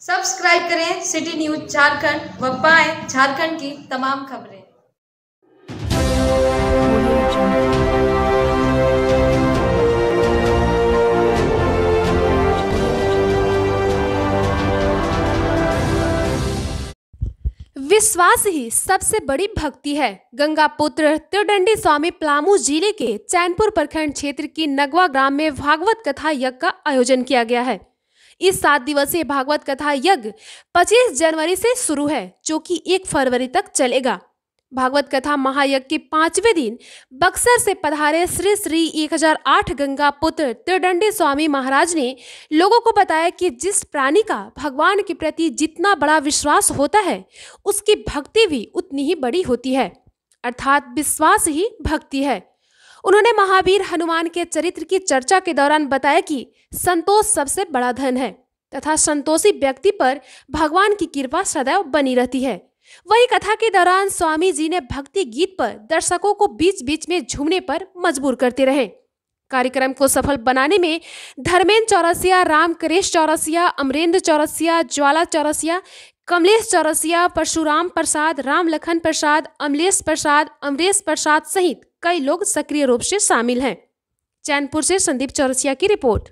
subscribe करें city news Jharkhand व पाएं झारखंड की तमाम खबरें विश्वास ही सबसे बड़ी भक्ति है गंगा पुत्र त्रिडंडी स्वामी प्लामू जिले के चैनपुर प्रखंड क्षेत्र की नगवा ग्राम में भागवत कथा यज्ञ का आयोजन किया गया है इस सात दिवसीय भागवत कथा यज्ञ पच्चीस जनवरी से शुरू है जो कि एक फरवरी तक चलेगा भागवत कथा महायज्ञ के पांचवें दिन बक्सर से पधारे श्री श्री 1008 गंगा पुत्र त्रिदंडी स्वामी महाराज ने लोगों को बताया कि जिस प्राणी का भगवान के प्रति जितना बड़ा विश्वास होता है उसकी भक्ति भी उतनी ही बड़ी होती है अर्थात विश्वास ही भक्ति है उन्होंने महावीर हनुमान के चरित्र की चर्चा के दौरान बताया कि संतोष सबसे बड़ा धन है तथा संतोषी व्यक्ति पर भगवान की कृपा सदैव बनी रहती है वही कथा के दौरान स्वामी जी ने भक्ति गीत पर दर्शकों को बीच बीच में झूमने पर मजबूर करते रहे कार्यक्रम को सफल बनाने में धर्मेंद्र चौरसिया करेश चौरसिया अमरेंद्र चौरसिया ज्वाला चौरसिया कमलेश चौरसिया परशुराम प्रसाद राम लखन प्रसाद अमलेश प्रसाद अमरेश प्रसाद सहित कई लोग सक्रिय रूप से शामिल हैं चैनपुर से संदीप चौरसिया की रिपोर्ट